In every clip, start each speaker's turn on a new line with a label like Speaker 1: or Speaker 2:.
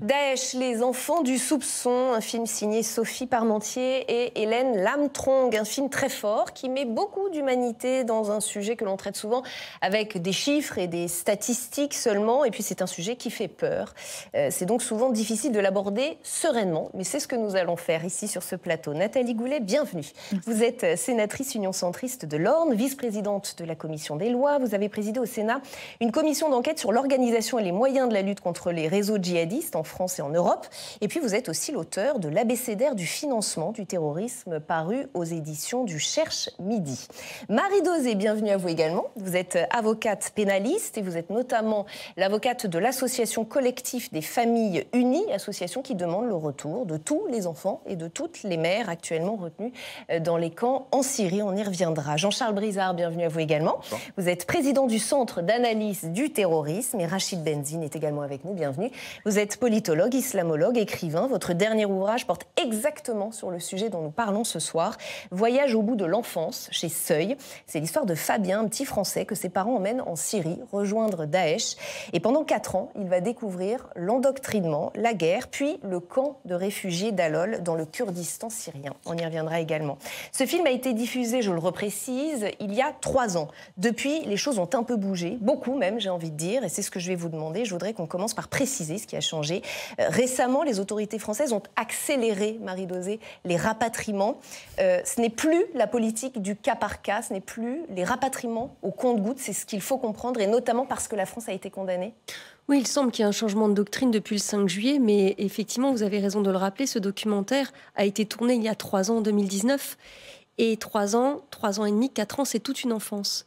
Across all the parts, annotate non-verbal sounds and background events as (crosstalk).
Speaker 1: Daesh, les enfants du soupçon, un film signé Sophie Parmentier et Hélène Lamtrong, un film très fort qui met beaucoup d'humanité dans un sujet que l'on traite souvent avec des chiffres et des statistiques seulement, et puis c'est un sujet qui fait peur. Euh, c'est donc souvent difficile de l'aborder sereinement, mais c'est ce que nous allons faire ici sur ce plateau. Nathalie Goulet, bienvenue. Vous êtes euh, sénatrice Union centriste de l'Orne, vice-présidente de la commission des lois, vous avez présidé au Sénat une commission d'enquête sur l'organisation et les moyens de la lutte contre les réseaux djihadistes en France et en Europe. Et puis vous êtes aussi l'auteur de l'abécédaire du financement du terrorisme paru aux éditions du Cherche Midi. Marie Dosé, bienvenue à vous également. Vous êtes avocate pénaliste et vous êtes notamment l'avocate de l'association collectif des familles unies, association qui demande le retour de tous les enfants et de toutes les mères actuellement retenues euh, dans les camps en Syrie. On y reviendra. Jean-Charles Brizard, bienvenue à vous également. Vous êtes président du Centre d'analyse du terrorisme et Rachid Benzine est également avec nous. Bienvenue. Vous êtes politologue, islamologue, écrivain. Votre dernier ouvrage porte exactement sur le sujet dont nous parlons ce soir, Voyage au bout de l'enfance chez Seuil. C'est l'histoire de Fabien, un petit Français que ses parents emmènent en Syrie rejoindre Daesh. Et pendant quatre ans, il va découvrir l'endoctrinement, la guerre, puis le camp de réfugiés d'Alol dans le Kurdistan syrien. On y reviendra également. Ce film a été diffusé, je le reprécise, il y a trois ans. Depuis, les choses ont un peu bougé, beaucoup même, j'ai envie de dire, et c'est ce que je vais vous demander. Je voudrais qu'on commence par préciser ce qui a changé euh, récemment, les autorités françaises ont accéléré, Marie Dosé, les rapatriements. Euh, ce n'est plus la politique du cas par cas, ce n'est plus les rapatriements au compte-gouttes, c'est ce qu'il faut comprendre, et notamment parce que la France a été condamnée.
Speaker 2: Oui, il semble qu'il y ait un changement de doctrine depuis le 5 juillet, mais effectivement, vous avez raison de le rappeler, ce documentaire a été tourné il y a trois ans, en 2019. Et trois ans, trois ans et demi, quatre ans, c'est toute une enfance.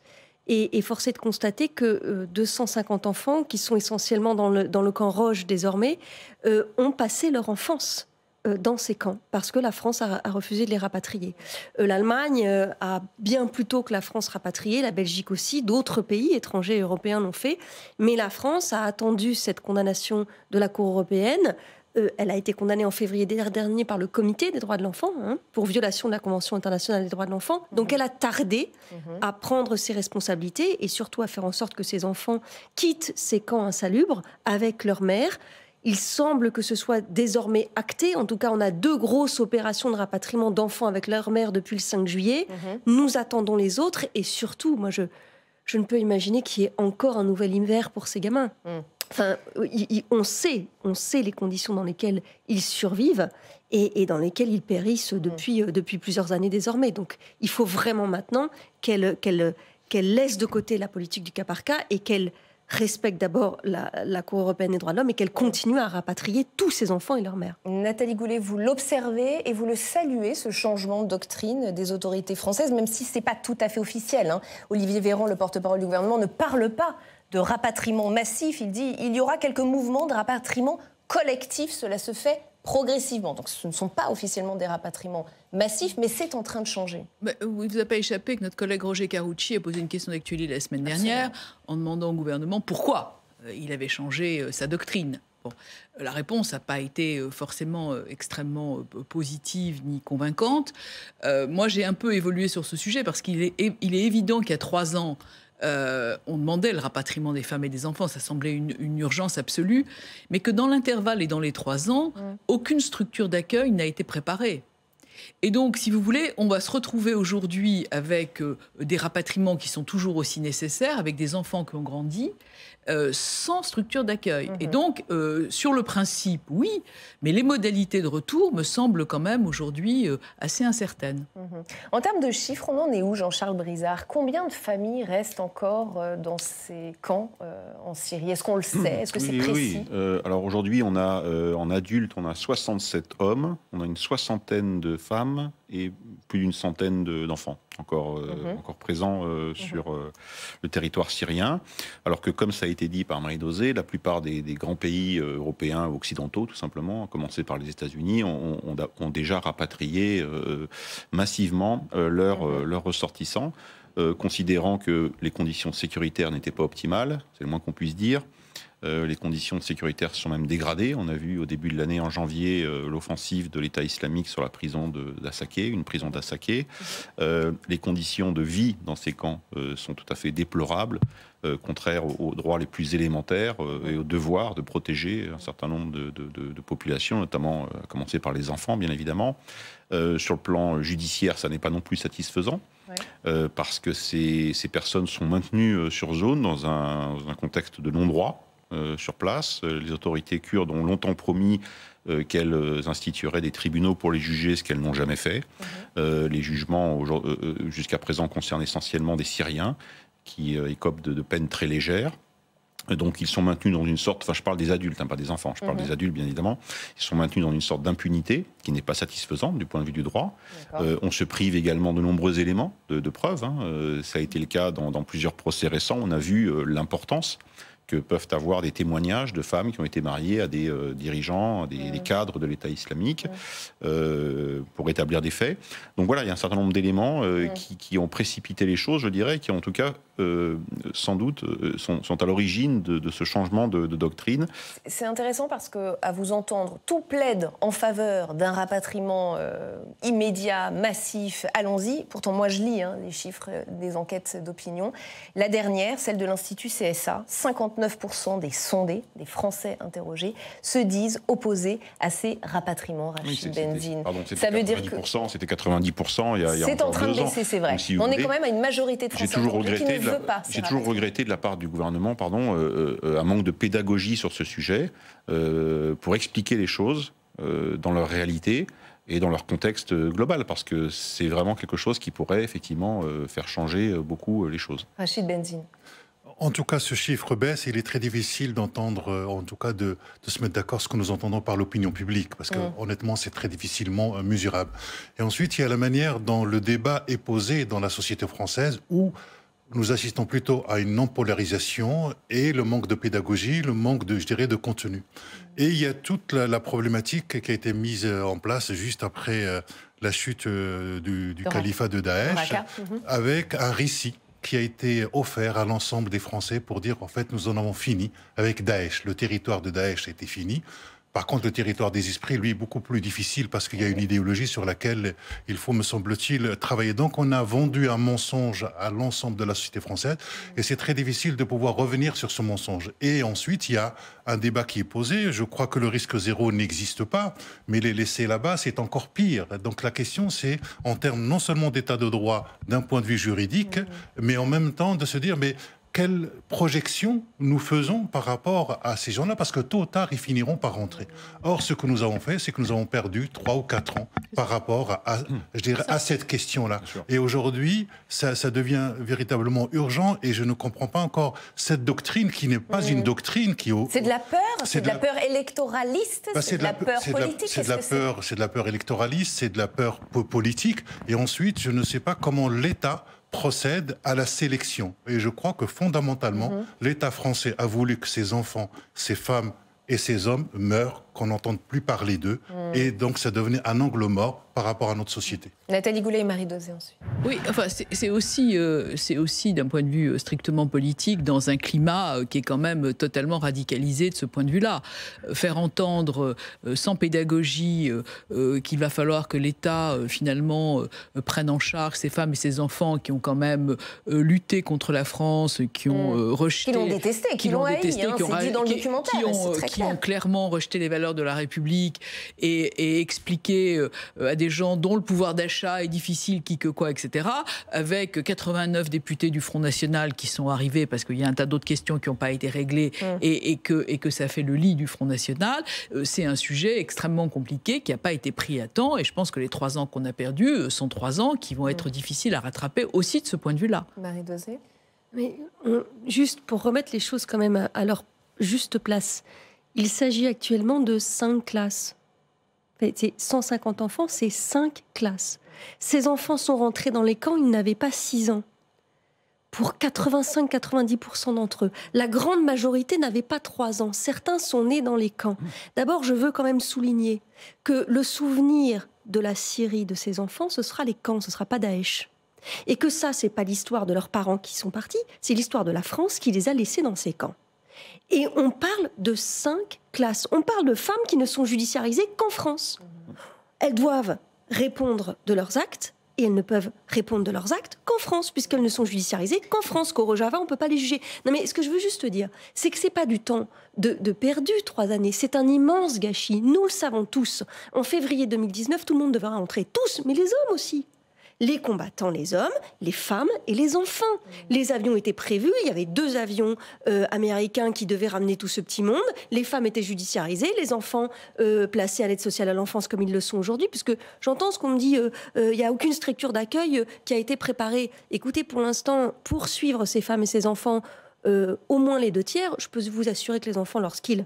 Speaker 2: Et, et force de constater que 250 euh, enfants, qui sont essentiellement dans le, dans le camp Roche désormais, euh, ont passé leur enfance euh, dans ces camps, parce que la France a, refusé de les rapatrier. L'Allemagne a bien plus tôt que la France rapatrié, la Belgique aussi, d'autres pays étrangers européens l'ont fait, mais la France a attendu cette condamnation de la Cour européenne euh, elle a été condamnée en février dernier par le Comité des droits de l'enfant hein, pour violation de la Convention internationale des droits de l'enfant. Mhm. Donc elle a tardé mhm. à prendre ses responsabilités et surtout à faire en sorte que ses enfants quittent ces camps insalubres avec leur mère. Il semble que ce soit désormais acté. En tout cas, on a deux grosses opérations de rapatriement d'enfants avec leur mère depuis le 5 juillet. Mhm. Nous attendons les autres et surtout, moi, je, ne peux imaginer qu'il y ait encore un nouvel hiver pour ces gamins. Mm. Enfin, on sait, on sait les conditions dans lesquelles ils survivent et, dans lesquelles ils périssent depuis, mm. euh, depuis plusieurs années désormais. Donc, il faut vraiment maintenant qu'elle laisse de côté la politique du cas par cas et qu'elle respecte d'abord la, Cour européenne des droits de l'homme et qu'elle continue à rapatrier tous ses enfants et leurs mères.
Speaker 1: Nathalie Goulet, vous l'observez et vous le saluez, ce changement de doctrine des autorités françaises, même si ce n'est pas tout à fait officiel. Hein. Olivier Véran, le porte-parole du gouvernement, ne parle pas de rapatriement massif. Il dit il y aura quelques mouvements de rapatriement collectif. Cela se fait progressivement. Donc ce ne sont pas officiellement des rapatriements massifs, mais c'est en train de changer.
Speaker 3: Mais, euh, il ne vous a pas échappé que notre collègue Roger Carucci a posé une question d'actualité la semaine dernière en demandant au gouvernement pourquoi euh, il avait changé euh, sa doctrine. Bon, la réponse n'a pas été forcément extrêmement positive ni convaincante. moi, j'ai un peu évolué sur ce sujet parce qu'il est évident qu'il y a trois ans, euh, on demandait le rapatriement des femmes et des enfants, ça semblait une, urgence absolue, mais que dans l'intervalle et dans les trois ans, aucune structure d'accueil n'a été préparée. Et donc, si vous voulez, on va se retrouver aujourd'hui avec euh, des rapatriements qui sont toujours aussi nécessaires, avec des enfants qui ont grandi, euh, sans structure d'accueil. Et mhm. donc, euh, sur le principe, oui, mais les modalités de retour me semblent quand même aujourd'hui assez
Speaker 4: incertaines.
Speaker 1: Mhm. En termes de chiffres, on en est où, Jean-Charles Brizard Combien de familles restent encore dans ces camps en Syrie Est-ce qu'on le sait Est-ce que c'est précis
Speaker 4: oui. Alors aujourd'hui, on a en adulte, on a 67 hommes, on a une soixantaine de femmes et plus d'une centaine d'enfants encore, euh, mhm. encore présents euh, mhm. sur euh, le territoire syrien. Alors que, comme ça a été dit par Marie Dosé, la plupart des, grands pays européens occidentaux, tout simplement, à commencer par les États-Unis, ont, déjà rapatrié massivement mhm. leurs ressortissants, considérant que les conditions sécuritaires n'étaient pas optimales, c'est le moins qu'on puisse dire euh, les conditions sécuritaires sont même dégradées. On a vu au début de l'année, en janvier, euh, l'offensive de l'État islamique sur la prison d'Assaké, une prison d'Assaké. Euh, les conditions de vie dans ces camps sont tout à fait déplorables, contraires aux, droits les plus élémentaires et au devoir de protéger un certain nombre de, populations, notamment à commencer par les enfants, bien évidemment. sur le plan judiciaire, ça n'est pas non plus satisfaisant. parce que ces, personnes sont maintenues sur zone dans un, dans un contexte de non-droit, euh, sur place. Euh, les autorités kurdes ont longtemps promis euh, qu'elles institueraient des tribunaux pour les juger, ce qu'elles n'ont jamais fait. Mhm. les jugements jusqu'à présent concernent essentiellement des Syriens qui écopent de, peines très légères. donc ils sont maintenus dans une sorte, enfin je parle des adultes, hein, pas des enfants, je parle mhm. des adultes bien évidemment, ils sont maintenus dans une sorte d'impunité qui n'est pas satisfaisante du point de vue du droit. on se prive également de nombreux éléments de, preuves. Hein. ça a été le cas dans, plusieurs procès récents. On a vu l'importance que peuvent avoir des témoignages de femmes qui ont été mariées à des euh, dirigeants, des, cadres de l'État islamique, euh, pour établir des faits. Donc voilà, il y a un certain nombre d'éléments euh, qui, ont précipité les choses, je dirais, qui en tout cas, sans doute, sont, à l'origine de, ce changement de, doctrine.
Speaker 1: C'est intéressant parce que, à vous entendre, tout plaide en faveur d'un rapatriement immédiat, massif, allons-y. Pourtant, moi, je lis hein, les chiffres des enquêtes d'opinion. La dernière, celle de l'Institut CSA, 50 99% des sondés, des Français interrogés, se disent opposés à ces rapatriements, Rachid ça veut dire que.
Speaker 4: C'était 90% il y a, C'est en train de baisser, c'est vrai. on est quand
Speaker 1: même à une majorité de Français toujours qui ne veut pas. J'ai toujours
Speaker 4: regretté de la part du gouvernement pardon, euh, euh, un manque de pédagogie sur ce sujet euh, pour expliquer les choses dans leur réalité et dans leur contexte global, parce que c'est vraiment quelque chose qui pourrait effectivement faire changer beaucoup les choses.
Speaker 5: Rachid Benzine. En tout cas, ce chiffre baisse et il est très difficile d'entendre, euh, en tout cas de, se mettre d'accord ce que nous entendons par l'opinion publique, parce que mm. honnêtement, c'est très difficilement euh, mesurable. Et ensuite, il y a la manière dont le débat est posé dans la société française où nous assistons plutôt à une non-polarisation et le manque de pédagogie, le manque de, je dirais, de contenu. Mm. Et il y a toute la, problématique qui a été mise euh, en place juste après la chute du, du califat de Daesh, mm-hmm. avec un récit qui a été offert à l'ensemble des Français pour dire en fait nous en avons fini avec Daesh. Le territoire de Daesh était fini. Par contre, le territoire des esprits, lui, est beaucoup plus difficile parce qu'il y a une idéologie sur laquelle il faut, me semble-t-il, travailler. Donc, on a vendu un mensonge à l'ensemble de la société française et c'est très difficile de pouvoir revenir sur ce mensonge. Et ensuite, il y a un débat qui est posé. Je crois que le risque zéro n'existe pas, mais les laisser là-bas, c'est encore pire. Donc, la question, c'est en termes non seulement d'état de droit d'un point de vue juridique, mais en même temps de se dire, mais quelle projection nous faisons par rapport à ces gens-là, parce que tôt ou tard, ils finiront par rentrer. Or, ce que nous avons fait, c'est que nous avons perdu trois ou quatre ans par rapport à, je dirais, à cette question-là. Et aujourd'hui, ça, devient véritablement urgent, et je ne comprends pas encore cette doctrine qui n'est pas une doctrine qui... C'est
Speaker 1: de la peur C'est de, la peur électoraliste C'est de, la peur politique C'est de,
Speaker 5: la, de la peur électoraliste, c'est de la peur politique, et ensuite, je ne sais pas comment l'État procède à la sélection. Et je crois que fondamentalement, mhm. l'État français a voulu que ses enfants, ses femmes et ces hommes meurent, qu'on n'entende plus parler d'eux. Mhm. Et donc, ça devenait un angle mort par rapport à notre société.
Speaker 3: Nathalie
Speaker 1: Goulet et Marie Dosé ensuite.
Speaker 3: Oui, enfin, c'est aussi, euh, c'est aussi d'un point de vue euh, strictement politique, dans un climat euh, qui est quand même totalement radicalisé de ce point de vue-là. Faire entendre sans pédagogie qu'il va falloir que l'État finalement prenne en charge ces femmes et ces enfants qui ont quand même lutté contre la France, qui ont mm. rejeté. Qui l'ont détesté, qui l'ont hein, qui ont, dit dans le documentaire, qui, ont, clairement rejeté les valeurs de la République et, et expliqué à des gens dont le pouvoir d'achat est difficile, qui que quoi, etc. Avec 89 députés du Front National qui sont arrivés parce qu'il y a un tas d'autres questions qui n'ont pas été réglées mmh. et, que, et que ça fait le lit du Front National. Euh, c'est un sujet extrêmement compliqué qui n'a pas été pris à temps et je pense que les trois ans qu'on a perdus euh, sont trois ans qui vont mmh. être difficiles à rattraper aussi de ce point de vue-là.
Speaker 1: Marie Dosé
Speaker 3: euh,
Speaker 2: juste pour remettre les choses quand même à leur juste place, il s'agit actuellement de cinq classes c'est 150 enfants, c'est 5 classes. Ces enfants sont rentrés dans les camps, ils n'avaient pas 6 ans. Pour 85-90% d'entre eux, la grande majorité n'avait pas 3 ans. Certains sont nés dans les camps. D'abord, je veux quand même souligner que le souvenir de la Syrie de ces enfants, ce sera les camps, ce ne sera pas Daesh. Et que ça, c'est pas l'histoire de leurs parents qui sont partis, c'est l'histoire de la France qui les a laissés dans ces camps. Et on parle de cinq classes. On parle de femmes qui ne sont judiciarisées qu'en France. Elles doivent répondre de leurs actes et elles ne peuvent répondre de leurs actes qu'en France, puisqu'elles ne sont judiciarisées qu'en France, qu'au Rojava, on ne peut pas les juger. Non mais ce que je veux juste te dire, c'est que ce n'est pas du temps de, de perdu, trois années, c'est un immense gâchis, nous le savons tous. En février 2019, tout le monde devra rentrer, tous, mais les hommes aussi, les combattants, les hommes, les femmes et les enfants. Mmh. Les avions étaient prévus, il y avait deux avions euh, américains qui devaient ramener tout ce petit monde, les femmes étaient judiciarisées, les enfants euh, placés à l'aide sociale à l'enfance comme ils le sont aujourd'hui, puisque j'entends ce qu'on me dit, euh, il n'y a aucune structure d'accueil qui a été préparée. Écoutez, pour l'instant, poursuivre ces femmes et ces enfants, au moins les deux tiers, je peux vous assurer que les enfants, lorsqu'ils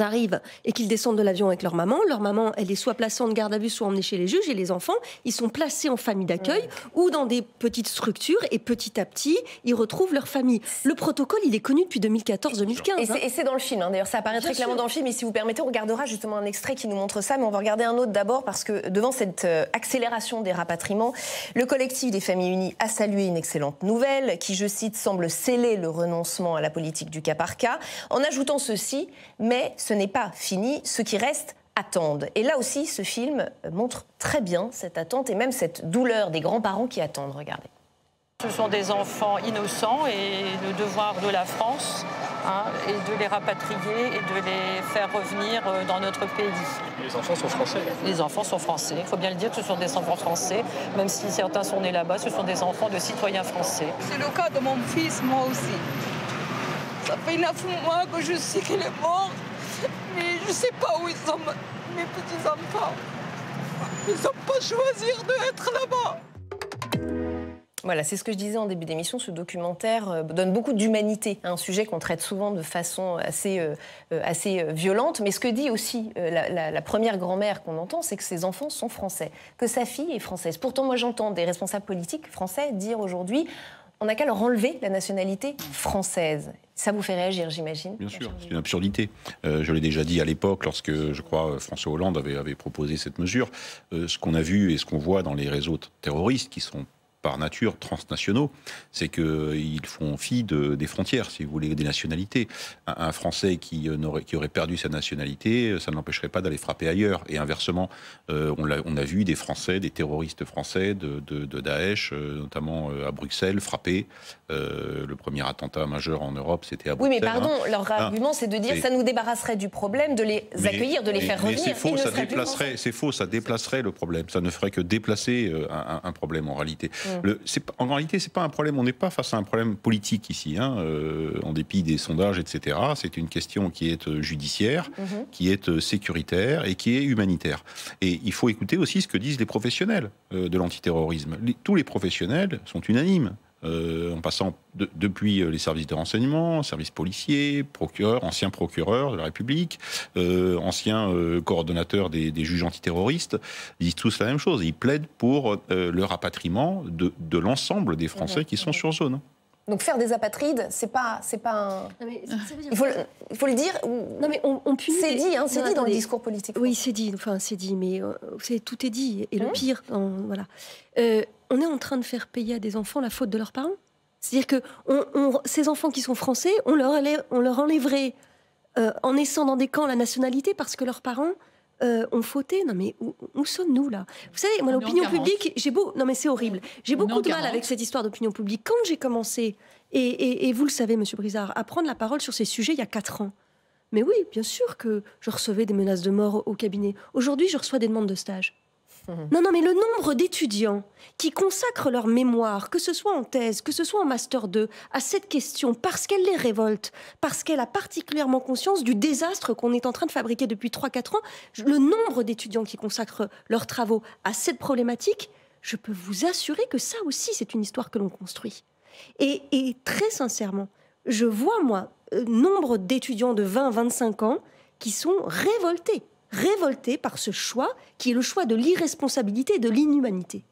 Speaker 2: arrivent et qu'ils descendent de l'avion avec leur maman. Leur maman, elle est soit placée en garde à vue, soit emmenée chez les juges. Et les enfants, ils sont placés en famille d'accueil ou dans des petites structures. Et petit à petit, ils retrouvent leur famille. Le
Speaker 1: protocole, il est connu depuis 2014-2015. Hein. Et c'est dans le film. Hein. D'ailleurs, ça apparaît très clairement dans le film. Et si vous permettez, on regardera justement un extrait qui nous montre ça. Mais on va regarder un autre d'abord parce que devant cette euh, accélération des rapatriements, le collectif des familles unies a salué une excellente nouvelle qui, je cite, semble sceller le renoncement à la politique du cas par cas en ajoutant ceci, mais ce n'est pas fini, ce qui reste attendent. Et là aussi, ce film montre très bien cette attente et même cette douleur des grands-parents qui attendent. Regardez.
Speaker 3: Ce sont des enfants innocents et le devoir de la France hein, est de les rapatrier et de les faire revenir euh, dans notre pays. Les enfants sont français Les enfants sont français. Il faut bien le dire, ce sont des enfants français. Même si certains sont nés là-bas, ce sont des enfants de
Speaker 1: citoyens français. C'est le cas de mon fils, moi aussi. Ça fait une mois que je sais qu'il est mort. (laughs) Mais je ne sais pas
Speaker 3: où ils sont, mes petits-enfants. Ils n'ont pas choisir d'être là-bas.
Speaker 1: Voilà, c'est ce que je disais en début d'émission. Ce documentaire euh, donne beaucoup d'humanité à hein, un sujet qu'on traite souvent de façon assez, euh, euh, assez violente. Mais ce que dit aussi la, la, première grand-mère qu'on entend, c'est que ses enfants sont français, que sa fille est française. Pourtant, moi, j'entends des responsables politiques français dire aujourd'hui on n'a qu'à leur enlever la nationalité française. Ça vous fait réagir, j'imagine
Speaker 4: Bien sûr, c'est une absurdité. Euh, je l'ai déjà dit à l'époque, lorsque, je crois, François Hollande avait, proposé cette mesure. Euh, ce qu'on a vu et ce qu'on voit dans les réseaux terroristes, qui sont par nature transnationaux, c'est qu'ils euh, font fi des frontières, si vous voulez, des nationalités. Un, Français qui, euh, aurait, qui aurait perdu sa nationalité, euh, ça ne l'empêcherait pas d'aller frapper ailleurs. Et inversement, on, a, on, a, vu des Français, des terroristes français de, de, Daesh, notamment à Bruxelles, frapper. le premier attentat majeur en Europe, c'était à Bruxelles. Oui, mais hein. pardon, leur hein. argument, c'est de dire que ça
Speaker 1: nous débarrasserait du problème de les accueillir, de les faire mais revenir. C'est faux, ça déplacerait,
Speaker 4: c'est faux, ça déplacerait le problème. Ça ne ferait que déplacer un, problème en réalité. Mm en réalité, n'est pas un problème. On n'est pas face à un problème politique ici, hein, euh, en dépit des sondages, etc. C'est une question qui est euh, judiciaire, mhm. qui est euh, sécuritaire et qui est humanitaire. Et il faut écouter aussi ce que disent les professionnels de l'antiterrorisme. tous les professionnels sont unanimes. Euh, en passant depuis euh, les services de renseignement, services policiers, procureurs, anciens procureurs de la République, euh, anciens coordonnateurs des, juges antiterroristes, ils disent tous la même chose. Ils plaident pour le rapatriement de, l'ensemble des Français qui sont sur zone.
Speaker 1: Donc faire des apatrides, c'est pas, c'est pas Non, mais il, faut le, faut le dire. Non mais on, punit. C'est dit, hein, c'est dit dans le discours
Speaker 2: politique. Oui, c'est dit. Enfin, c'est dit, mais tout est dit. Et le hum. pire, voilà on est en train de faire payer à des enfants la faute de leurs parents. C'est-à-dire que ces enfants qui sont français, on leur, on leur enlèverait euh, en naissant dans des camps la nationalité parce que leurs parents euh, ont fauté. Non mais où, sommes-nous là Vous savez, moi l'opinion publique, j'ai beau, non mais c'est horrible. J'ai beaucoup de mal avec cette histoire d'opinion publique. Quand j'ai commencé, et, vous le savez, Monsieur Brizard, à prendre la parole sur ces sujets il y a quatre ans. Mais oui, bien sûr que je recevais des menaces de mort au cabinet. Aujourd'hui, je reçois des demandes de stage. Non, non, mais le nombre d'étudiants qui consacrent leur mémoire, que ce soit en thèse, que ce soit en master 2, à cette question, parce qu'elle les révolte, parce qu'elle a particulièrement conscience du désastre qu'on est en train de fabriquer depuis 3-4 ans, le nombre d'étudiants qui consacrent leurs travaux à cette problématique, je peux vous assurer que ça aussi, c'est une histoire que l'on construit. Et, très sincèrement, je vois, moi, euh, nombre d'étudiants de 20-25 ans qui sont révoltés révoltés par ce choix qui est le choix de l'irresponsabilité et de l'inhumanité.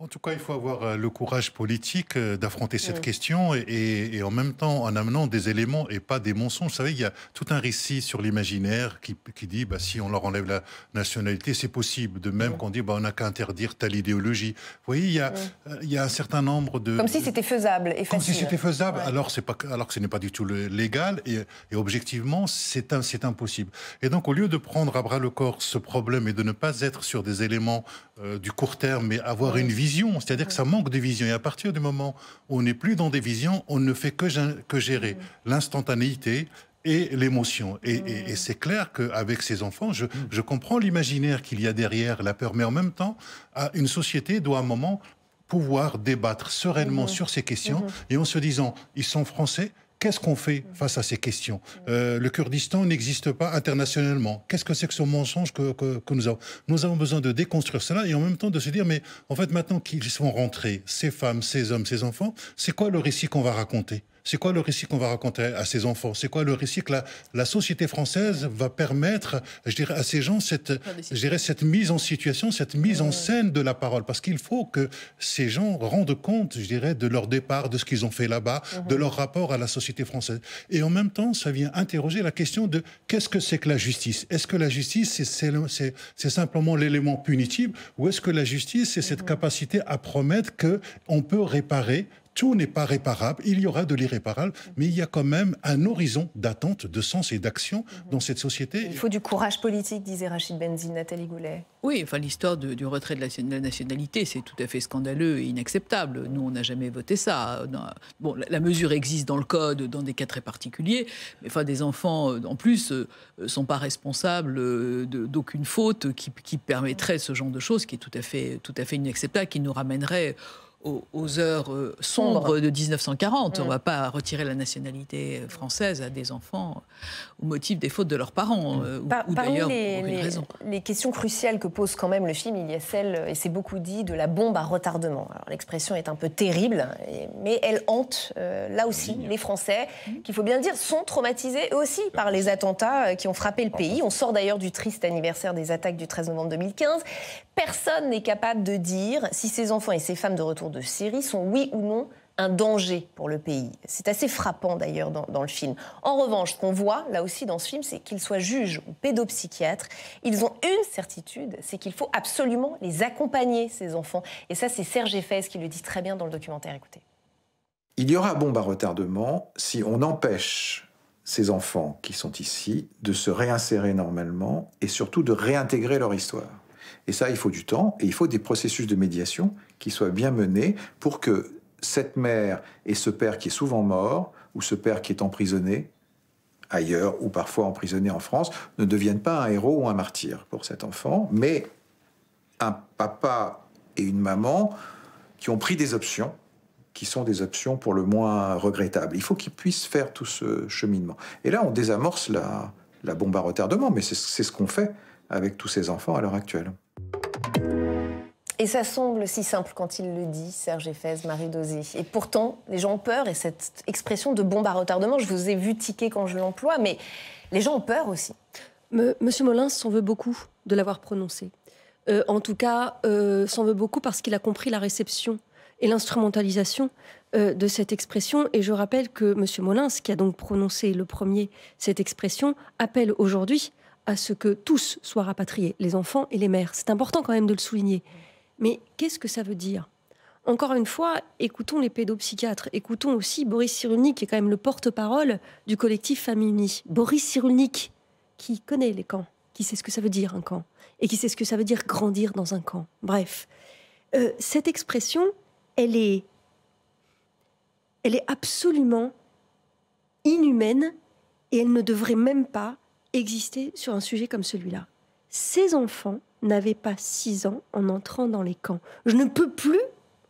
Speaker 5: En tout cas, il faut avoir euh, le courage politique euh, d'affronter cette mm. question et, en même temps en amenant des éléments et pas des mensonges. Vous savez, il y a tout un récit sur l'imaginaire qui, dit bah, si on leur enlève la nationalité, c'est possible. De même mm. qu'on dit bah, on n'a qu'à interdire telle idéologie. Vous voyez, il y a, mm. euh, il un certain nombre de. Comme si
Speaker 1: c'était faisable et Comme si c'était faisable,
Speaker 5: alors, pas, alors que ce n'est pas du tout légal et, objectivement, c'est impossible. Et donc, au lieu de prendre à bras le corps ce problème et de ne pas être sur des éléments du court terme, mais avoir une vision c'est-à-dire que ça manque de vision. Et à partir du moment où on n'est plus dans des visions, on ne fait que, que gérer l'instantanéité et l'émotion. Et, c'est clair qu'avec ces enfants, mm. je, comprends l'imaginaire qu'il y a derrière la peur, mais en même temps, ah, une société doit à un moment pouvoir débattre sereinement mm-hmm. sur ces questions mm-hmm. et en se disant, ils sont français, Qu'est-ce qu'on fait face à ces questions euh, Le Kurdistan n'existe pas internationalement. Qu'est-ce que c'est que ce mensonge que, que, que nous avons Nous avons besoin de déconstruire cela et en même temps de se dire, mais en fait, maintenant qu'ils sont rentrés, ces femmes, ces hommes, ces enfants, c'est quoi le récit qu'on va raconter c'est quoi le récit qu'on va raconter à ces enfants C'est quoi le récit que la, société française va permettre, je dirais, à ces gens cette, je dirais, cette mise en situation, cette mise en scène de la parole Parce qu'il faut que ces gens rendent compte, je dirais, de leur départ, de ce qu'ils ont fait là-bas, uh-huh. de leur rapport à la société française. Et en même temps, ça vient interroger la question de qu'est-ce que c'est que la justice Est-ce que la justice, c'est simplement l'élément punitif ou est-ce que la justice, c'est cette uh-huh. capacité à promettre qu'on peut réparer tout n'est pas réparable, il y aura de l'irréparable, mais il y a quand même un horizon d'attente, de sens et d'action dans cette société. Il faut du courage
Speaker 1: politique, disait Rachid Benzine, Nathalie Goulet.
Speaker 3: Oui, enfin l'histoire du retrait de la, nationalité, c'est tout à fait scandaleux et inacceptable. Nous, on n'a jamais voté ça. Bon, la, mesure existe dans le code, dans des cas très particuliers, mais enfin des enfants, euh, en plus, ne euh, sont pas responsables euh, d'aucune faute qui, qui, permettrait ce genre de choses, qui est tout à fait, tout à fait inacceptable, qui nous ramènerait aux, heures euh, sombres de 1940. On ne mm. va pas retirer la nationalité française à des enfants au motif des fautes de leurs parents, mm. euh, les, pour une les,
Speaker 1: les questions cruciales que pose quand même le film, il y a celle, et c'est beaucoup dit, de la bombe à retardement. Alors l'expression est un peu terrible, mais elle hante euh, là aussi les Français, mm. qui, qu'il faut bien dire, sont traumatisés aussi par les attentats qui ont frappé le pays. On sort d'ailleurs du triste anniversaire des attaques du 13 novembre 2015. Personne n'est capable de dire si ces enfants et ces femmes de retour de série sont oui ou non un danger pour le pays. C'est assez frappant d'ailleurs dans, le film. En revanche, ce qu'on voit là aussi dans ce film, c'est qu'ils soient juges ou pédopsychiatres, ils ont une certitude, c'est qu'il faut absolument les accompagner, ces enfants. Et ça, c'est Serge Effès qui le dit très bien dans le documentaire. Écoutez.
Speaker 4: Il y aura bombe à retardement si on empêche ces enfants qui sont ici de se réinsérer normalement et surtout de réintégrer leur histoire. Et ça, il faut du temps et il faut des processus de médiation qui soient bien menés pour que cette mère et ce père qui est souvent mort ou ce père qui est emprisonné ailleurs ou parfois emprisonné en France ne deviennent pas un héros ou un martyr pour cet enfant, mais un papa et une maman qui ont pris des options qui sont des options pour le moins regrettables. Il faut qu'ils puissent faire tout ce cheminement. Et là, on désamorce la, bombe à retardement, mais c'est ce qu'on fait avec tous ses enfants à l'heure actuelle.
Speaker 1: Et ça semble si simple quand il le dit, Serge Ephèse, Marie Dosé. Et pourtant, les gens ont peur, et cette expression de bombe à retardement, je vous ai vu tiquer quand je l'emploie, mais les gens ont peur aussi. Monsieur Molins
Speaker 2: s'en veut beaucoup de l'avoir prononcé. Euh, en tout cas, euh, s'en veut beaucoup parce qu'il a compris la réception et l'instrumentalisation euh, de cette expression. Et je rappelle que M. Molins, qui a donc prononcé le premier cette expression, appelle aujourd'hui à ce que tous soient rapatriés, les enfants et les mères. C'est important quand même de le souligner. Mais qu'est-ce que ça veut dire Encore une fois, écoutons les pédopsychiatres, écoutons aussi Boris Cyrulnik, qui est quand même le porte-parole du collectif Famille Unie. Boris Cyrulnik, qui connaît les camps, qui sait ce que ça veut dire un camp, et qui sait ce que ça veut dire grandir dans un camp. Bref, euh, cette expression, elle est, elle est absolument inhumaine et elle ne devrait même pas exister sur un sujet comme celui-là. Ces enfants n'avaient pas six ans en entrant dans les camps. Je ne peux plus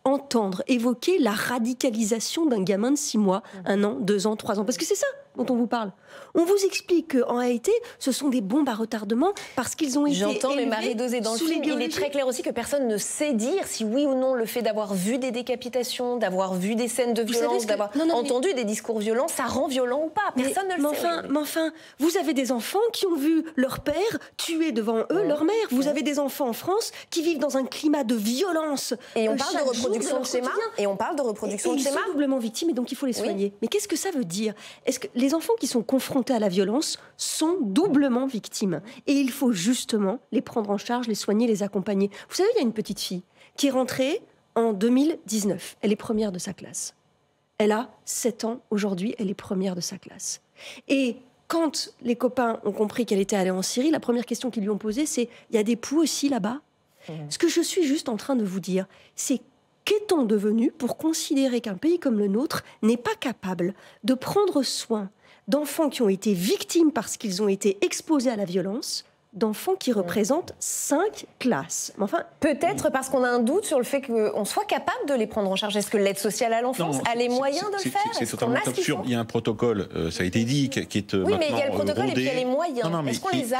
Speaker 2: entendre évoquer la radicalisation d'un gamin de six mois, mmh. un an, deux ans, trois ans, parce que c'est ça dont on vous parle. On vous explique qu'en réalité, ce sont des bombes à retardement
Speaker 1: parce qu'ils ont été. J'entends, mais Marie Dosé, dans le film, il est très clair aussi que personne ne sait dire si oui ou non le fait d'avoir vu des décapitations, d'avoir vu des scènes de violence, d'avoir entendu des discours violents, ça rend violent ou pas Personne ne le sait. Enfin, mais enfin, vous avez des enfants qui ont vu leur père
Speaker 2: tuer devant eux leur mère. Vous avez des enfants en France qui vivent dans un climat de violence. Et on euh, parle de reproduction de, schéma.
Speaker 1: Et on parle de reproduction
Speaker 2: et, de schéma. Ils sont doublement victimes et donc il faut les soigner. Mais qu'est-ce que ça veut dire Est-ce que les enfants qui sont confrontés à la violence sont doublement victimes. Et il faut justement les prendre en charge, les soigner, les accompagner. Vous savez, il y a une petite fille qui est rentrée en 2019. Elle est première de sa classe. Elle a 7 ans aujourd'hui, elle est première de sa classe. Et quand les copains ont compris qu'elle était allée en Syrie, la première question qu'ils lui ont posée, c'est Il y a des poux aussi là-bas mmh. Ce que je suis juste en train de vous dire, c'est qu'est-on devenu pour considérer qu'un pays comme le nôtre n'est pas capable de prendre soin d'enfants qui ont été victimes parce qu'ils ont été exposés à la violence,
Speaker 1: d'enfants qui représentent cinq classes. Enfin, Peut-être parce qu'on a un doute sur le fait qu'on soit capable de les prendre en charge. Est-ce que l'aide sociale à l'enfance a les moyens de le faire C'est totalement
Speaker 4: Il y a un protocole, euh, ça a été dit, qui, est euh, Oui, mais il y a le euh, protocole et puis a les moyens.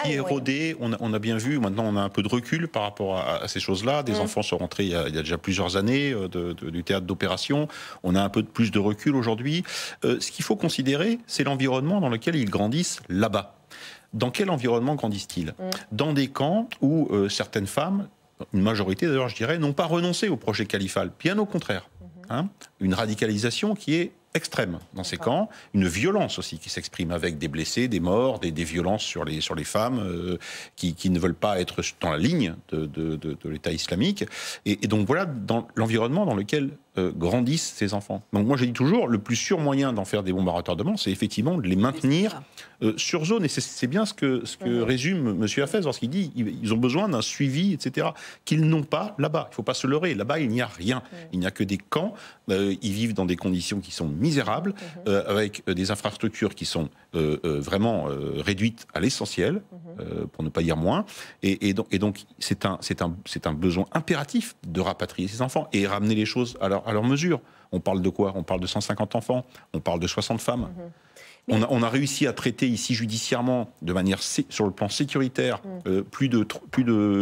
Speaker 4: Qui est rodé, on a, bien vu, maintenant on a un peu de recul par rapport à, ces choses-là. Des mm. enfants sont rentrés il y, a, déjà plusieurs années du théâtre d'opération. On a un peu plus de recul aujourd'hui. ce qu'il faut considérer, c'est l'environnement dans lequel ils grandissent là-bas. Dans quel environnement grandissent-ils mm. Dans des camps où euh, certaines femmes, une majorité d'ailleurs je dirais, n'ont pas renoncé au projet califal, bien au contraire. Mhm. Hein. une radicalisation qui est extrême dans ces camps, une violence aussi qui s'exprime avec des blessés, des morts, des, violences sur les, sur les femmes euh, qui, ne veulent pas être dans la ligne de, l'État islamique. et, donc voilà dans l'environnement dans lequel euh, grandissent ces enfants. Donc moi, je dis toujours, le plus sûr moyen d'en faire des bombes de retardement, c'est effectivement de les maintenir euh, sur zone. Et c'est bien ce que, ce que résume M. Hafez lorsqu'il dit ils ont besoin d'un suivi, etc., qu'ils n'ont pas là-bas. Il ne faut pas se leurrer. Là-bas, il n'y a rien. Il n'y a que des camps. Euh, ils vivent dans des conditions qui sont misérables, mhm. avec des infrastructures qui sont vraiment réduites à l'essentiel, mhm. pour ne pas dire moins. Et, donc, et donc c'est un, un, un besoin impératif de rapatrier ces enfants et ramener les choses à leur à leur mesure. On parle de quoi On parle de 150 enfants, on parle de 60 femmes. Mhm. On a, réussi à traiter ici judiciairement, de manière sur le plan sécuritaire, mhm. euh, plus, de,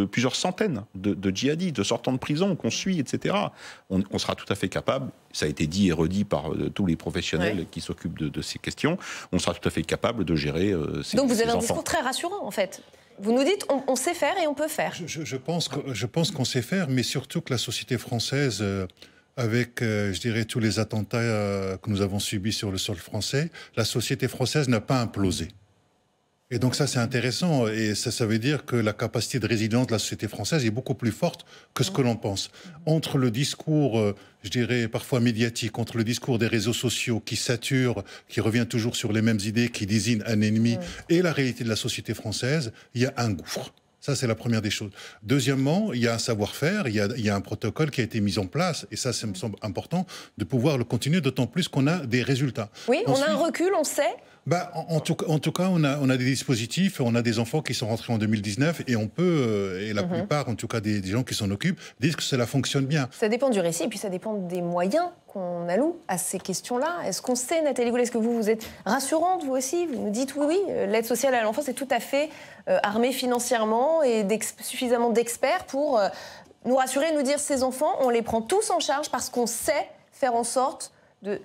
Speaker 4: plusieurs centaines de, djihadistes, de sortants de prison qu'on suit, etc. On, sera tout à fait capable, ça a été dit et redit par euh, tous les professionnels qui s'occupent de, ces
Speaker 5: questions, on sera tout à fait capable de gérer ces euh, ces Donc vous avez un discours
Speaker 1: très rassurant en fait vous nous dites, on, sait faire et on peut faire. Je,
Speaker 5: je pense qu'on sait faire, mais surtout que la société française avec, euh, je dirais, tous les attentats euh, que nous avons subis sur le sol français, la société française n'a pas implosé. Et donc ça, c'est intéressant. Et ça, ça veut dire que la capacité de résilience de la société française est beaucoup plus forte que ce que l'on pense. Entre le discours, euh, je dirais, parfois médiatique, entre le discours des réseaux sociaux qui saturent, qui revient toujours sur les mêmes idées, qui désigne un ennemi, et la réalité de la société française, il y a un gouffre. Ça, c'est la première des choses. Deuxièmement, il y a un savoir-faire, il, y a un protocole qui a été mis en place, et ça, ça me semble important de pouvoir le continuer, d'autant plus qu'on a des résultats. Oui, on a un
Speaker 1: recul, on sait
Speaker 5: bah, en, tout, cas, on a, des dispositifs, on a des enfants qui sont rentrés en 2019 et on peut, euh, et la mhm. plupart en tout cas des, gens qui s'en occupent, disent que cela fonctionne bien.
Speaker 1: Ça dépend du récit et puis ça dépend des moyens qu'on alloue à ces questions-là. Est-ce qu'on sait, Nathalie Goulet, est-ce que vous, vous êtes rassurante, vous aussi Vous nous dites oui, l'aide sociale à l'enfance est tout à fait euh, armée financièrement et suffisamment d'experts pour euh, nous rassurer, nous dire ces enfants, on les prend tous en charge parce qu'on sait faire en sorte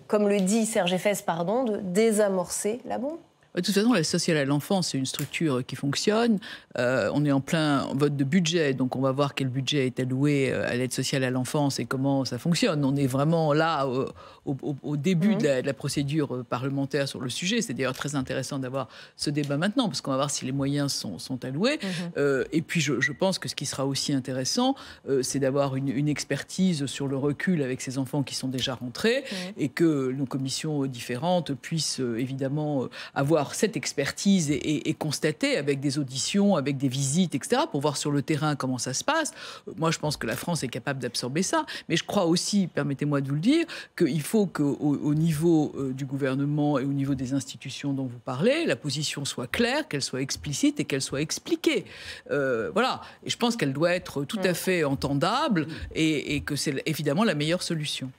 Speaker 1: comme le dit Serge Fès, pardon, de désamorcer la bombe
Speaker 3: de toute façon, l'aide sociale à l'enfance, c'est une structure qui fonctionne. Euh, on est en plein vote de budget, donc on va voir quel budget est alloué euh, à l'aide sociale à l'enfance et comment ça fonctionne. On est vraiment là euh, au, début de, la, procédure parlementaire sur le sujet. C'est d'ailleurs très intéressant d'avoir ce débat maintenant, parce qu'on va voir si les moyens sont, alloués. Mhm. et puis, je, pense que ce qui sera aussi intéressant, c'est d'avoir une, expertise sur le recul avec ces enfants qui sont déjà rentrés mhm. et que nos commissions différentes puissent évidemment avoir cette expertise est constatée avec des auditions, avec des visites, etc., pour voir sur le terrain comment ça se passe. Moi, je pense que la France est capable d'absorber ça, mais je crois aussi, permettez-moi de vous le dire, qu'il faut qu'au niveau euh, du gouvernement et au niveau des institutions dont vous parlez, la position soit claire, qu'elle soit explicite et qu'elle soit expliquée. Euh, voilà. Et je pense qu'elle doit être tout à fait entendable et que c'est évidemment la meilleure solution.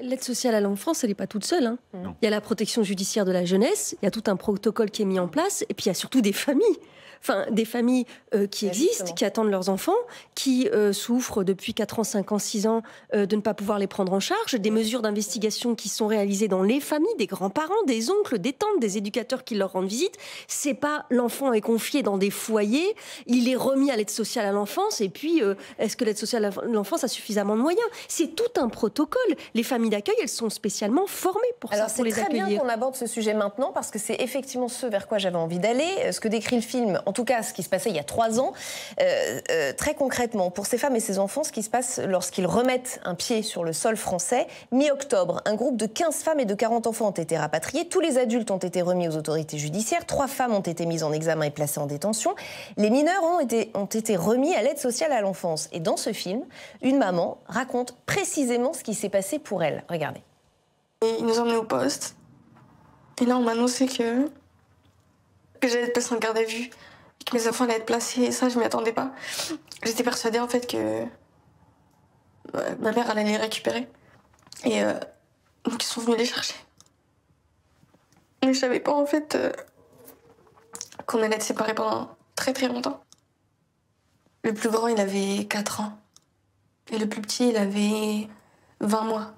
Speaker 2: L'aide sociale à l'enfance, elle n'est pas toute seule. Hein. Il y a la protection judiciaire de la jeunesse, il y a tout un protocole qui est mis en place, et puis il y a surtout des familles enfin des familles euh, qui existent, qui attendent leurs enfants, qui euh, souffrent depuis 4 ans, 5 ans, 6 ans euh, de ne pas pouvoir les prendre en charge, des mesures d'investigation qui sont réalisées dans les familles, des grands-parents, des oncles, des tantes, des éducateurs qui leur rendent visite. C'est pas l'enfant est confié dans des foyers, il est remis à l'aide sociale à l'enfance et puis est-ce que l'aide sociale à l'enfance a suffisamment de moyens
Speaker 1: C'est tout un protocole. Les familles d'accueil, elles
Speaker 2: sont spécialement formées pour ça, les accueillir. Alors c'est très bien qu'on
Speaker 1: aborde ce sujet maintenant parce que c'est effectivement ce vers quoi j'avais envie d'aller, ce que décrit le film en tout cas ce qui se passait il y a trois ans. Euh, euh, très concrètement, pour ces femmes et ces enfants, ce qui se passe lorsqu'ils remettent un pied sur le sol français, mi-octobre, un groupe de 15 femmes et de 40 enfants ont été rapatriés, tous les adultes ont été remis aux autorités judiciaires, trois femmes ont été mises en examen et placées en détention, les mineurs ont été, ont été remis à l'aide sociale à l'enfance. Et dans ce film, une maman raconte précisément ce qui s'est passé pour elle. Regardez.
Speaker 3: Et ils nous ont emmenés au poste.
Speaker 1: Et là, on annoncé que, que j'allais passer en garde à vue que mes enfants allaient être
Speaker 2: placés, ça je m'y attendais pas. J'étais persuadée en fait que euh, ma mère
Speaker 3: allait les récupérer. Et euh, donc ils sont venus les chercher.
Speaker 1: Mais je savais pas en fait euh, qu'on allait être séparés pendant très très longtemps. Le plus grand il avait 4 ans. Et le plus petit il avait
Speaker 2: 20 mois.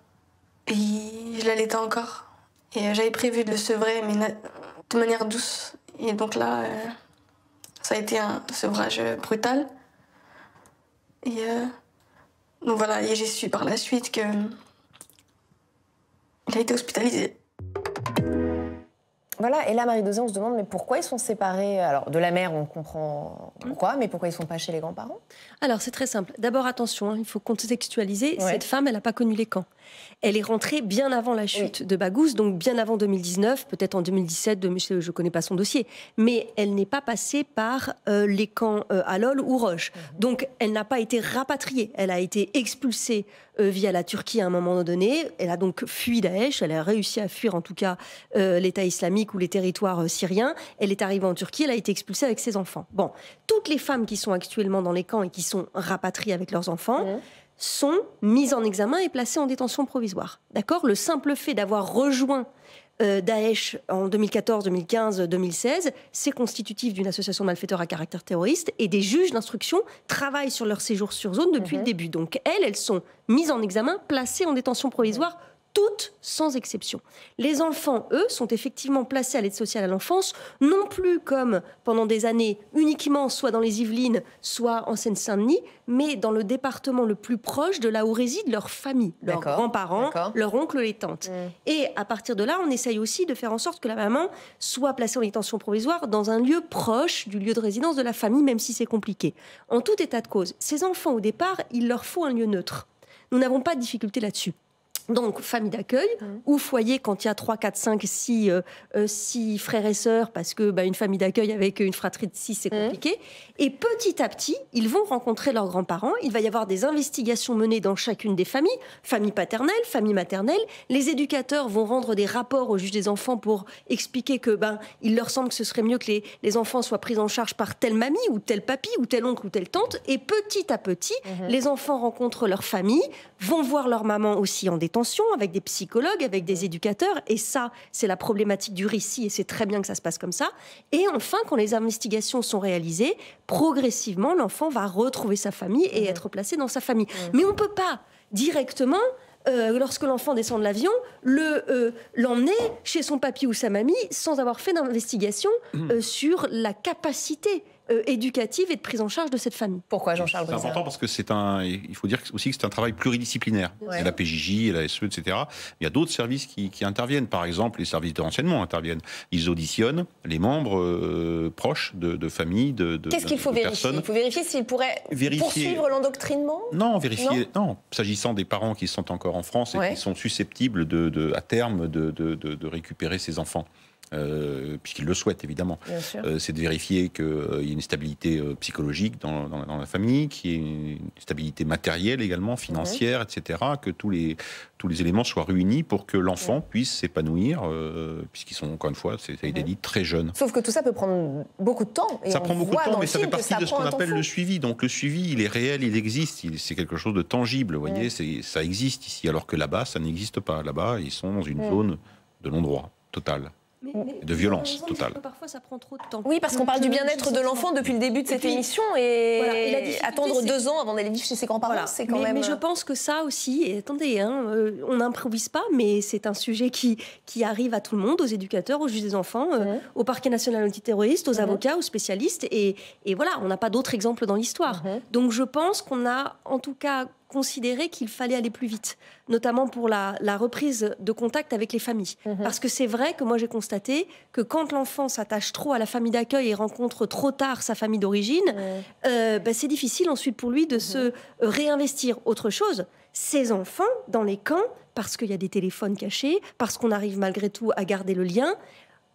Speaker 2: Et je l'allaitais encore. Et j'avais prévu de le sevrer mais de manière douce. Et donc là... Ça a été un
Speaker 3: sevrage euh, brutal. Et euh, voilà, et j'ai su par la
Speaker 1: suite que euh, a été hospitalisé. Voilà, et là, Marie Dosé, on se demande, mais pourquoi ils sont séparés Alors, de la mère, on comprend mmh. pourquoi, mais pourquoi ils ne sont pas chez les grands-parents Alors, c'est très simple. D'abord, attention, hein, il faut contextualiser. Cette
Speaker 2: femme, elle n'a pas connu les camps. Elle est rentrée bien avant la chute de Bagousse, donc bien avant 2019, peut-être en 2017, de, je ne connais pas son dossier. Mais elle n'est pas passée par euh, les camps à euh, Lol ou Roche. Mmh. Donc, elle n'a pas été rapatriée. Elle a été expulsée euh, via la Turquie à un moment donné. Elle a donc fui Daesh, elle a réussi à fuir en tout cas euh, l'État islamique ou les territoires euh, syriens. Elle est arrivée en Turquie, elle a été expulsée avec ses enfants. Bon, toutes les femmes qui sont actuellement dans les camps et qui sont rapatriées avec leurs enfants. sont mises en examen et placées en détention provisoire. D'accord Le simple fait d'avoir rejoint euh, Daesh en 2014, 2015, 2016, c'est constitutif d'une association de malfaiteurs à caractère terroriste et des juges d'instruction travaillent sur leur séjour sur zone depuis le mhm. début. Donc elles, elles sont mises en examen, placées en détention provisoire toutes sans exception. Les enfants, eux, sont effectivement placés à l'aide sociale à l'enfance, non plus comme pendant des années uniquement soit dans les Yvelines, soit en Seine-Saint-Denis, mais dans le département le plus proche de là où résident leur famille, leurs grands-parents, leurs oncles les tantes. Mmh. Et à partir de là, on essaye aussi de faire en sorte que la maman soit placée en détention provisoire dans un lieu proche du lieu de résidence de la famille, même si c'est compliqué. En tout état de cause, ces enfants, au départ, il leur faut un lieu neutre. Nous n'avons pas de difficulté là-dessus. Donc, famille d'accueil hein. ou foyer quand il y a 3, 4, 5, 6, six frères et sœurs, parce que bah, famille d'accueil avec une fratrie de 6, c'est hein. compliqué. Et petit à petit, ils vont rencontrer leurs grands-parents. Il va y avoir des investigations menées dans chacune des familles, famille paternelle, famille maternelle. Les éducateurs vont rendre des rapports au juge des enfants pour expliquer que ben, il leur semble que ce serait mieux que les, les enfants soient pris en charge par telle mamie ou tel papy ou tel oncle ou telle tante. Et petit à petit, hein, les enfants rencontrent leur famille, vont voir leur maman aussi en détail avec des psychologues, avec des éducateurs. Et ça, c'est la problématique du récit et c'est très bien que ça se passe comme ça. Et enfin, quand les investigations sont réalisées, progressivement, l'enfant va retrouver sa famille et être placé dans sa famille. Mais on ne peut pas directement... Euh, lorsque l'enfant descend de l'avion, euh, l'emmener le, chez son papy ou sa mamie sans avoir fait d'investigation mmh. euh, sur la capacité euh, éducative et de prise en charge de cette famille. Pourquoi Jean-Charles C'est important parce
Speaker 4: que c'est un, il faut dire aussi que c'est un travail pluridisciplinaire. Il y a la PJJ, la SE, etc. Il y a d'autres services qui, interviennent. Par exemple, les services de renseignement interviennent. Ils auditionnent les membres euh, proches de, familles, de, de Qu'est-ce qu'il faut, vérifier Il
Speaker 1: faut vérifier s'ils pourraient poursuivre l'endoctrinement
Speaker 4: Non, vérifier. Non, s'agissant des parents qui sont encore en France et qui sont susceptibles de, à terme de récupérer ces enfants euh, puisqu'ils le souhaitent évidemment, euh, c'est de vérifier qu'il euh, y a une stabilité euh, psychologique dans, la famille, qu'il y ait une stabilité matérielle également, financière, etc., que tous les, tous les éléments soient réunis pour que l'enfant puisse s'épanouir, puisqu'ils sont, encore une fois, c'est a très jeunes.
Speaker 1: Sauf que tout ça peut prendre beaucoup de temps. ça prend beaucoup de temps, mais ça fait partie de ce qu'on appelle
Speaker 4: le suivi. Donc le suivi, il est réel, il existe, c'est quelque chose de tangible, vous voyez, ça existe ici, alors que là-bas, ça n'existe pas. Là-bas, ils sont dans une zone de l'endroit total. Oh. de violence totale. Parfois, ça prend trop
Speaker 1: de temps. Oui, parce qu'on parle du euh, bien-être de l'enfant depuis le début de cette émission et, attendre deux ans avant d'aller vivre chez ses grands-parents, c'est quand même. Mais je euh,
Speaker 2: pense que ça aussi, attendez, hein, euh, on n'improvise pas, mais c'est un sujet qui, qui arrive à tout le monde, aux éducateurs, aux juges des enfants, mhm. au parquet national antiterroriste, aux mhm. avocats, aux spécialistes. Et, voilà, on n'a pas d'autres exemples dans l'histoire. Mhm. Donc je pense qu'on a en tout cas considéré qu'il fallait aller plus vite, notamment pour la, reprise de contact avec les familles. Mhm. Parce que c'est vrai que moi j'ai constaté que quand l'enfant s'attache trop à la famille d'accueil et rencontre trop tard sa famille d'origine, euh, bah, c'est difficile ensuite pour lui de mhm. se réinvestir. Autre chose, ses enfants dans les camps, parce qu'il y a des téléphones cachés, parce qu'on arrive malgré tout à garder le lien,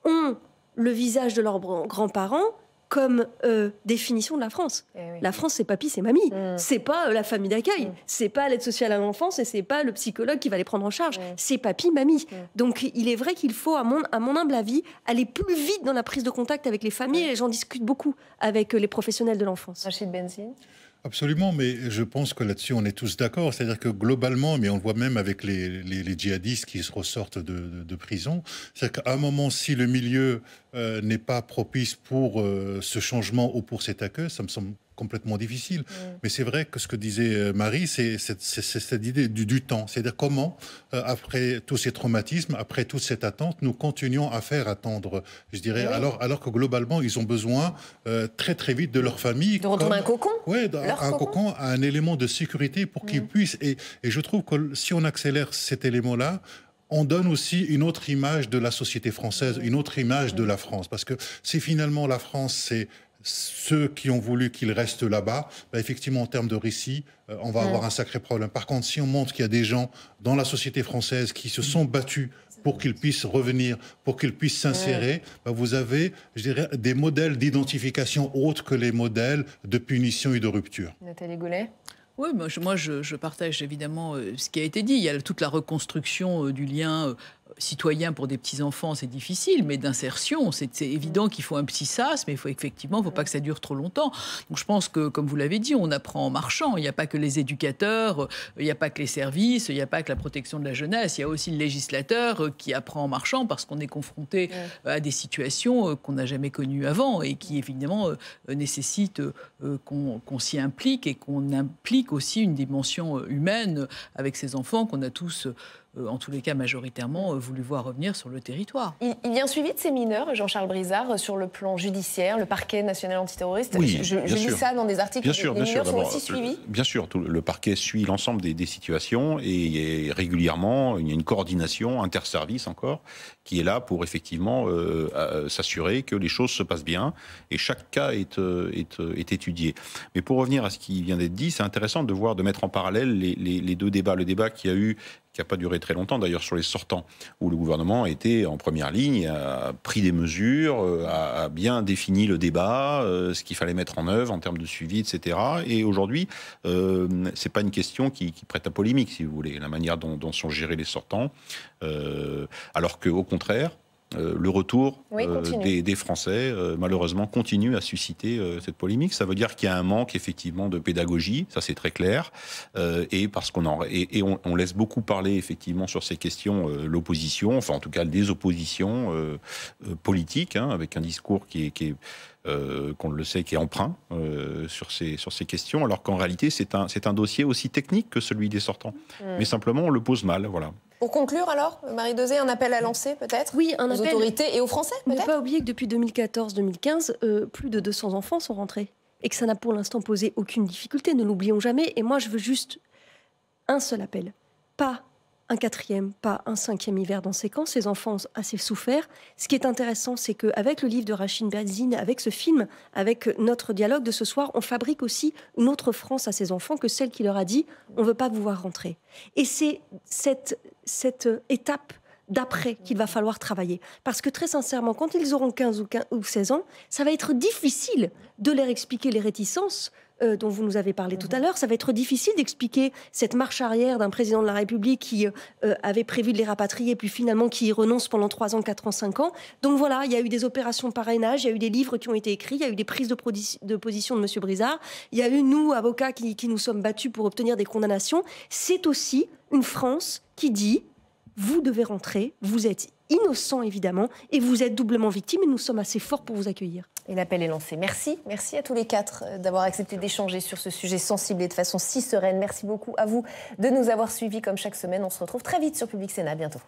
Speaker 2: ont le visage de leurs grands-parents comme euh, définition de la France. Eh la France, c'est papy, c'est mamie. Mm. C'est pas euh, la famille d'accueil. Mm. C'est pas l'aide sociale à l'enfance et c'est pas le psychologue qui va les prendre en charge. Mm. C'est papy, mamie. Donc, il est vrai qu'il faut, à mon, à mon humble avis, aller plus vite dans la prise de contact avec les familles. Et j'en discute beaucoup avec euh, les professionnels de
Speaker 1: l'enfance. Rachid Benzine
Speaker 5: Absolument, mais je pense que là-dessus, on est tous d'accord. C'est-à-dire que globalement, mais on le voit même avec les, djihadistes qui se ressortent de, prison, c'est-à-dire qu'à un moment, si le milieu euh, n'est pas propice pour euh, ce changement ou pour cet accueil, ça me semble complètement difficile. Mm. Mais c'est vrai que ce que disait euh, Marie, c'est cette idée du, temps. C'est-à-dire comment, euh, après tous ces traumatismes, après toute cette attente, nous continuons à faire attendre, je dirais, mm. alors, alors que globalement, ils ont besoin euh, très très vite de leur famille. De retrouver un cocon Oui, un cocon, un élément de sécurité pour qu'ils mm. puissent. Et, et je trouve que si on accélère cet élément-là, on donne aussi une autre image de la société française, une autre image de la France. Parce que si finalement la France, c'est ceux qui ont voulu qu'il reste là-bas, bah, effectivement, en termes de récit, euh, on va avoir un sacré problème. Par contre, si on montre qu'il y a des gens dans la société française qui se sont battus pour qu'ils puissent revenir, pour qu'ils puissent s'insérer, bah, vous avez, je dirais, des modèles d'identification autres que les modèles de punition et de rupture.
Speaker 3: Nathalie Goulet oui, moi, moi je, je, partage évidemment euh, ce qui a été dit. Il y a toute la reconstruction euh, du lien citoyen pour des petits-enfants, c'est difficile, mais d'insertion, c'est évident qu'il faut un petit sas, mais il faut effectivement, il ne faut pas que ça dure trop longtemps. Donc je pense que, comme vous l'avez dit, on apprend en marchant. Il n'y a pas que les éducateurs, euh, il n'y a pas que les services, il n'y a pas que la protection de la jeunesse, il y a aussi le législateur euh, qui apprend en marchant parce qu'on est confronté euh, à des situations qu'on n'a jamais connues avant et qui, évidemment, nécessitent qu'on s'y implique et qu'on implique aussi une dimension humaine avec ces enfants qu'on a tous euh, en tous les cas majoritairement, euh, voulu voir revenir sur le territoire.
Speaker 1: Il, y a un suivi de ces mineurs, Jean-Charles Brizard, euh, sur le plan judiciaire, le parquet national antiterroriste. Oui, je, lis ça dans des articles. Bien sûr, les bien mineurs sûr. Sont aussi suivis.
Speaker 4: Bien sûr, le parquet suit l'ensemble des, situations et régulièrement, il y a une coordination interservice encore qui est là pour effectivement s'assurer que les choses se passent bien et chaque cas est, est, étudié. Mais pour revenir à ce qui vient d'être dit, c'est intéressant de voir, de mettre en parallèle les, les deux débats. Le débat qui a eu qui n'a pas duré très longtemps d'ailleurs sur les sortants, où le gouvernement a été en première ligne, a pris des mesures, euh, a, bien défini le débat, euh, ce qu'il fallait mettre en œuvre en termes de suivi, etc. Et aujourd'hui, ce euh, c'est pas une question qui, prête à polémique, si vous voulez, la manière dont, sont gérés les sortants, alors qu'au contraire, euh, le retour euh, des, Français, euh, malheureusement, continue à susciter cette polémique. Ça veut dire qu'il y a un manque, effectivement, de pédagogie, ça c'est très clair, et parce qu'on on, laisse beaucoup parler, effectivement, sur ces questions l'opposition, enfin en tout cas des oppositions politiques, hein, avec un discours qui est, qu'on le sait, qui est emprunt sur, ces, sur ces questions, alors qu'en réalité, c'est un, dossier aussi technique que celui des sortants. Mm. Mais simplement, on le pose mal. Voilà.
Speaker 1: Pour conclure alors, Marie Dezé, un appel à lancer peut-être Oui, un appel. Aux autorités et aux Français
Speaker 2: peut-être Ne pas oublier que depuis 2014-2015, euh, plus de 200 enfants sont rentrés et que ça n'a pour l'instant posé aucune difficulté, ne l'oublions jamais. Et moi, je veux juste un seul appel. Pas un quatrième, pas un cinquième hiver dans ces camps. Ces enfants ont assez souffert. Ce qui est intéressant, c'est qu'avec le livre de Rachid Benzine, avec ce film, avec notre dialogue de ce soir, on fabrique aussi une autre France à ces enfants que celle qui leur a dit on ne veut pas vous voir rentrer. Et c'est cette cette euh, étape d'après mm. qu'il va falloir travailler. Parce que très sincèrement, quand ils auront 15 ou, 16 ans, ça va être difficile de leur expliquer les réticences euh, dont vous nous avez parlé tout à mhm. l'heure. Ça va être difficile d'expliquer cette marche arrière d'un président de la République qui euh, euh, avait prévu de les rapatrier, puis finalement qui y renonce pendant 3 ans, 4 ans, 5 ans. Donc voilà, il y a eu des opérations de parrainage, il y a eu des livres qui ont été écrits, il y a eu des prises de, position de M. Brizard, il y a eu nous, avocats, qui, qui nous sommes battus pour obtenir des condamnations. C'est aussi une France qui dit, vous devez rentrer, vous êtes innocent évidemment, et vous
Speaker 1: êtes doublement victime, et nous sommes assez forts pour vous accueillir. Et l'appel est lancé. Merci, merci à tous les quatre euh, d'avoir accepté d'échanger sur ce sujet sensible et de façon si sereine. Merci beaucoup à vous de nous avoir suivis comme chaque semaine. On se retrouve très vite sur Public Sénat. bientôt.